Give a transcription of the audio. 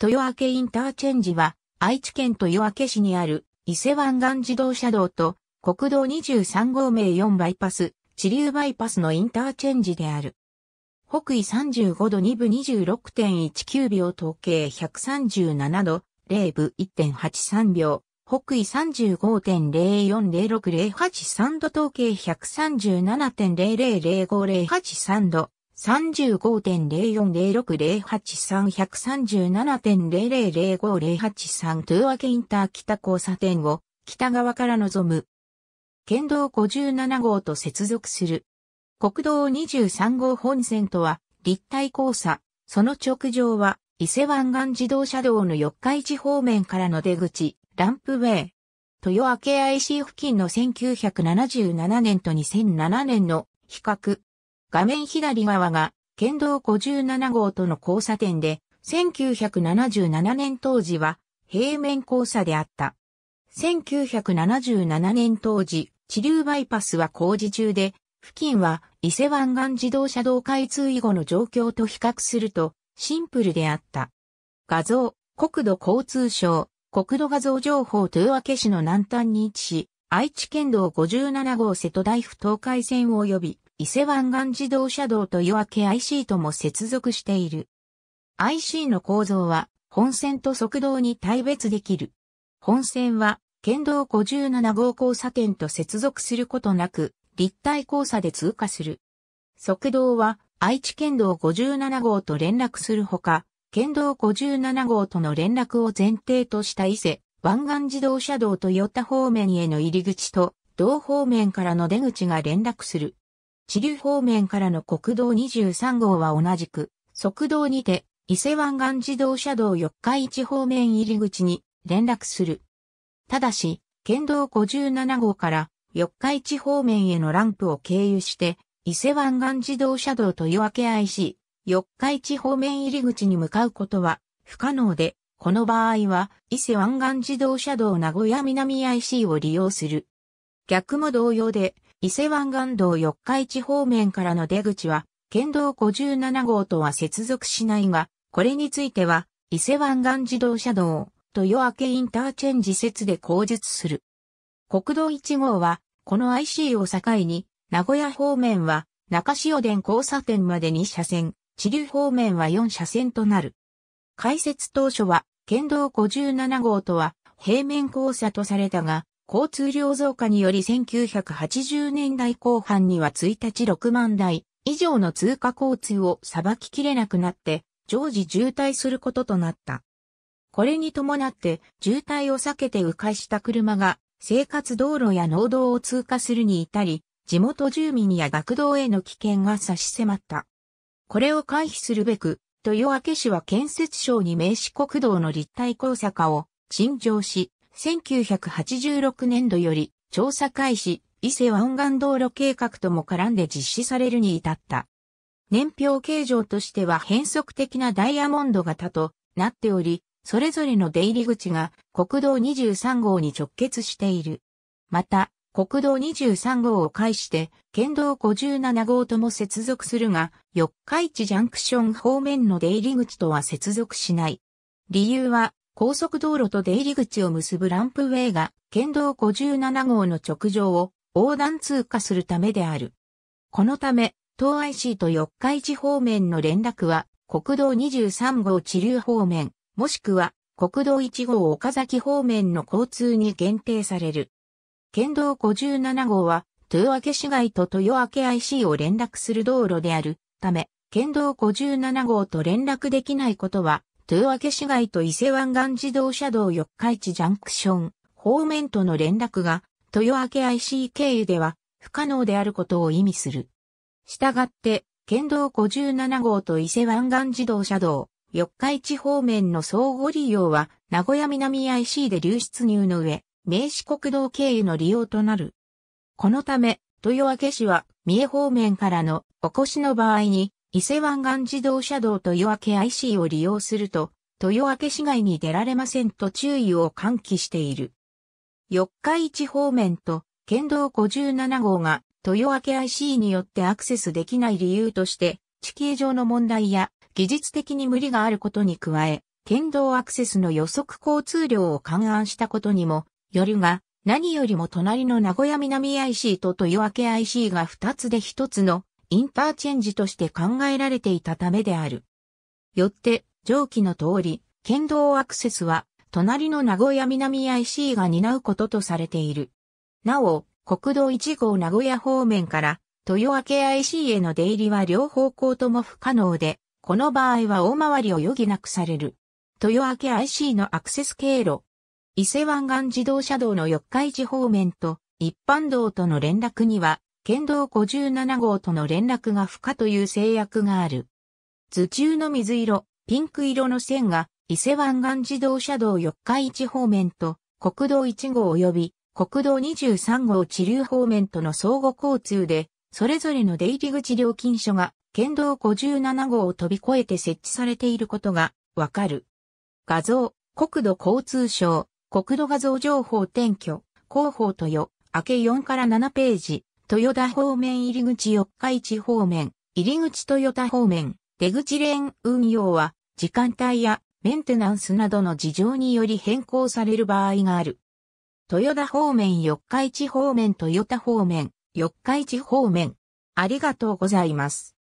豊明インターチェンジは、愛知県豊明市にある伊勢湾岸自動車道と国道23号名4バイパス、地流バイパスのインターチェンジである。北緯35度2分26.19秒統計137度0分1.83秒。北緯35.040608 3度統計137.0005083度、35.0406083137.0005083豊明インター北交差点を北側から望む。県道57号と接続する。国道23号本線とは立体交差。その直上は伊勢湾岸自動車道の四日市方面からの出口、ランプウェイ。豊明 IC 付近の1977年と2007年の比較。画面左側が県道57号との交差点で、1977年当時は平面交差であった。1977年当時、地流バイパスは工事中で、付近は伊勢湾岸自動車道開通以後の状況と比較するとシンプルであった。画像、国土交通省、国土画像情報豊明市の南端に位置し、愛知県道57号瀬戸大府東海線及び伊勢湾岸自動車道と夜明け IC とも接続している。IC の構造は、本線と側道に対別できる。本線は、県道57号交差点と接続することなく、立体交差で通過する。側道は、愛知県道57号と連絡するほか、県道57号との連絡を前提とした伊勢、湾岸自動車道と与田方面への入り口と、同方面からの出口が連絡する。地流方面からの国道23号は同じく、側道にて、伊勢湾岸自動車道四日市方面入り口に連絡する。ただし、県道57号から四日市方面へのランプを経由して、伊勢湾岸自動車道と夜明け IC、四日市方面入り口に向かうことは不可能で、この場合は、伊勢湾岸自動車道名古屋南 IC を利用する。逆も同様で、伊勢湾岸道四日市方面からの出口は、県道57号とは接続しないが、これについては、伊勢湾岸自動車道、と夜明けインターチェンジ説で口述する。国道1号は、この IC を境に、名古屋方面は、中潮田交差点まで2車線、地流方面は4車線となる。解説当初は、県道57号とは、平面交差とされたが、交通量増加により1980年代後半には1日6万台以上の通過交通をさばききれなくなって常時渋滞することとなった。これに伴って渋滞を避けて迂回した車が生活道路や農道を通過するに至り、地元住民や学童への危険が差し迫った。これを回避するべく、豊明市は建設省に名刺国道の立体交差化を陳情し、1986年度より調査開始、伊勢湾岸道路計画とも絡んで実施されるに至った。年表形状としては変則的なダイヤモンド型となっており、それぞれの出入り口が国道23号に直結している。また、国道23号を介して、県道57号とも接続するが、四日市ジャンクション方面の出入り口とは接続しない。理由は、高速道路と出入り口を結ぶランプウェイが県道57号の直上を横断通過するためである。このため、東 IC と四日市方面の連絡は国道23号地流方面、もしくは国道1号岡崎方面の交通に限定される。県道57号は豊明市街と豊明 IC を連絡する道路であるため、県道57号と連絡できないことは豊明市街と伊勢湾岸自動車道四日市ジャンクション方面との連絡が豊明 IC 経由では不可能であることを意味する。したがって、県道57号と伊勢湾岸自動車道四日市方面の相互利用は名古屋南 IC で流出入の上、名刺国道経由の利用となる。このため、豊明市は三重方面からのお越しの場合に、伊勢湾岸自動車道豊明 IC を利用すると、豊明市外に出られませんと注意を喚起している。四日市方面と県道57号が豊明 IC によってアクセスできない理由として、地形上の問題や技術的に無理があることに加え、県道アクセスの予測交通量を勘案したことにもよるが、何よりも隣の名古屋南 IC と豊明 IC が2つで1つのインターチェンジとして考えられていたためである。よって、上記の通り、県道アクセスは、隣の名古屋南 IC が担うこととされている。なお、国道1号名古屋方面から、豊明 IC への出入りは両方向とも不可能で、この場合は大回りを余儀なくされる。豊明 IC のアクセス経路。伊勢湾岸自動車道の四日市方面と一般道との連絡には県道57号との連絡が不可という制約がある。図中の水色、ピンク色の線が伊勢湾岸自動車道四日市方面と国道1号及び国道23号地流方面との相互交通で、それぞれの出入り口料金所が県道57号を飛び越えて設置されていることがわかる。画像、国土交通省、国土画像情報転居、広報とよ、明け4から7ページ。豊田方面入り口四日市方面、入り口豊田方面、出口レーン運用は、時間帯やメンテナンスなどの事情により変更される場合がある。豊田方面四日市方面豊田方面、四日市方面。ありがとうございます。